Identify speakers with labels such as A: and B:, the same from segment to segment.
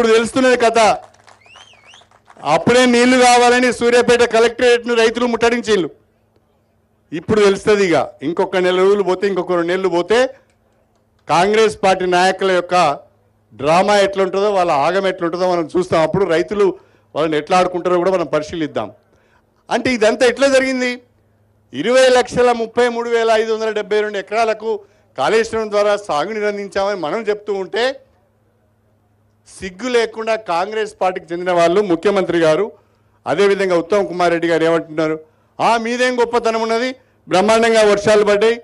A: ఇప్పుడు తెలుస్తున్నది కథ అప్పుడే నీళ్లు కావాలని సూర్యాపేట కలెక్టరేట్ను రైతులు ముట్టడించేళ్ళు ఇప్పుడు తెలుస్తుంది ఇక ఇంకొక నెల రోజులు పోతే ఇంకొక రెండు నెలలు పోతే కాంగ్రెస్ పార్టీ నాయకుల యొక్క డ్రామా ఎట్లుంటుందో వాళ్ళ ఆగం ఎట్లుంటుందో మనం చూస్తాం అప్పుడు రైతులు వాళ్ళని ఎట్లా ఆడుకుంటారో కూడా మనం పరిశీలిద్దాం అంటే ఇదంతా ఎట్లా జరిగింది ఇరవై లక్షల ముప్పై మూడు వేల ఐదు వందల డెబ్బై రెండు ఎకరాలకు కాళేశ్వరం ద్వారా సాగునీరు అందించామని మనం చెప్తూ ఉంటే సిగ్గు లేకుండా కాంగ్రెస్ పార్టీకి చెందిన వాళ్ళు ముఖ్యమంత్రి గారు అదేవిధంగా ఉత్తమ్ కుమార్ రెడ్డి గారు ఏమంటున్నారు ఆ మీదేం గొప్పతనం ఉన్నది బ్రహ్మాండంగా వర్షాలు పడ్డాయి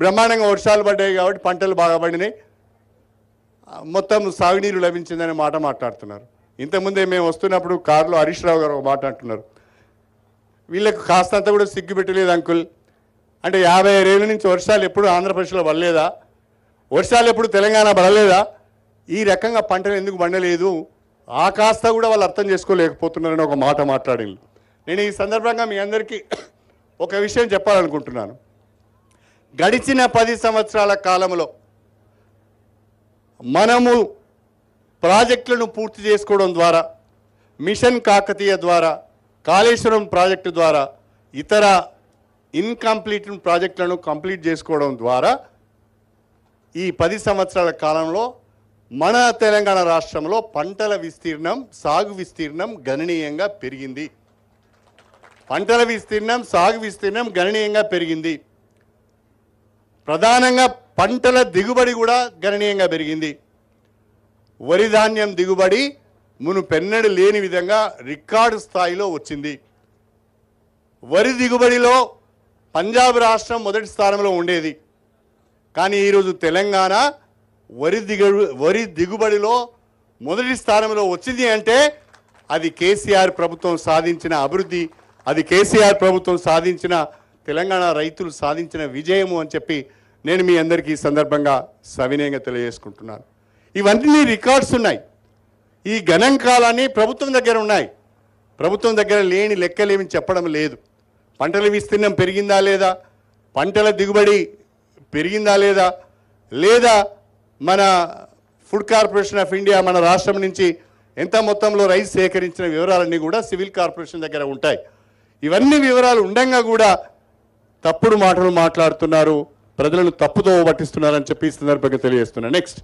A: బ్రహ్మాండంగా వర్షాలు పడ్డాయి కాబట్టి పంటలు బాగా పడినాయి మొత్తం సాగునీరు లభించిందనే మాట మాట్లాడుతున్నారు ఇంతకుముందే మేము వస్తున్నప్పుడు కారులో హరీష్ రావు గారు ఒక మాట అంటున్నారు వీళ్ళకు కాస్తంత కూడా సిగ్గు పెట్టలేదు అంకుల్ అంటే యాభై ఏళ్ళ నుంచి వర్షాలు ఎప్పుడు ఆంధ్రప్రదేశ్లో పడలేదా వర్షాలు ఎప్పుడు తెలంగాణ పడలేదా ఈ రకంగా పంటలు ఎందుకు పండలేదు ఆ కాస్త కూడా వాళ్ళు అర్థం చేసుకోలేకపోతున్నారని ఒక మాట మాట్లాడింది నేను ఈ సందర్భంగా మీ అందరికీ ఒక విషయం చెప్పాలనుకుంటున్నాను గడిచిన పది సంవత్సరాల కాలంలో మనము ప్రాజెక్టులను పూర్తి చేసుకోవడం ద్వారా మిషన్ కాకతీయ ద్వారా కాళేశ్వరం ప్రాజెక్టు ద్వారా ఇతర ఇన్కంప్లీట్ ప్రాజెక్టులను కంప్లీట్ చేసుకోవడం ద్వారా ఈ పది సంవత్సరాల కాలంలో మన తెలంగాణ రాష్ట్రంలో పంటల విస్తీర్ణం సాగు విస్తీర్ణం గణనీయంగా పెరిగింది పంటల విస్తీర్ణం సాగు విస్తీర్ణం గణనీయంగా పెరిగింది ప్రధానంగా పంటల దిగుబడి కూడా గణనీయంగా పెరిగింది వరి ధాన్యం దిగుబడి మును పెన్నడు లేని విధంగా రికార్డు స్థాయిలో వచ్చింది వరి దిగుబడిలో పంజాబ్ రాష్ట్రం మొదటి స్థానంలో ఉండేది కానీ ఈరోజు తెలంగాణ వరి దిగు వరి దిగుబడిలో మొదటి స్థానంలో వచ్చింది అంటే అది కేసీఆర్ ప్రభుత్వం సాధించిన అభివృద్ధి అది కేసీఆర్ ప్రభుత్వం సాధించిన తెలంగాణ రైతులు సాధించిన విజయము అని చెప్పి నేను మీ అందరికీ సందర్భంగా సవినయంగా తెలియజేసుకుంటున్నాను ఇవన్నీ రికార్డ్స్ ఉన్నాయి ఈ గణాంకాలన్నీ ప్రభుత్వం దగ్గర ఉన్నాయి ప్రభుత్వం దగ్గర లేని లెక్కలేమి చెప్పడం లేదు పంటల విస్తీర్ణం పెరిగిందా లేదా పంటల దిగుబడి పెరిగిందా లేదా లేదా మన ఫుడ్ కార్పొరేషన్ ఆఫ్ ఇండియా మన రాష్ట్రం నుంచి ఎంత మొత్తంలో రైస్ సేకరించిన వివరాలన్నీ కూడా సివిల్ కార్పొరేషన్ దగ్గర ఉంటాయి ఇవన్నీ వివరాలు ఉండగా కూడా తప్పుడు మాటలు మాట్లాడుతున్నారు ప్రజలను తప్పుతో పట్టిస్తున్నారని చెప్పి ఈ సందర్భంగా తెలియజేస్తున్నా నెక్స్ట్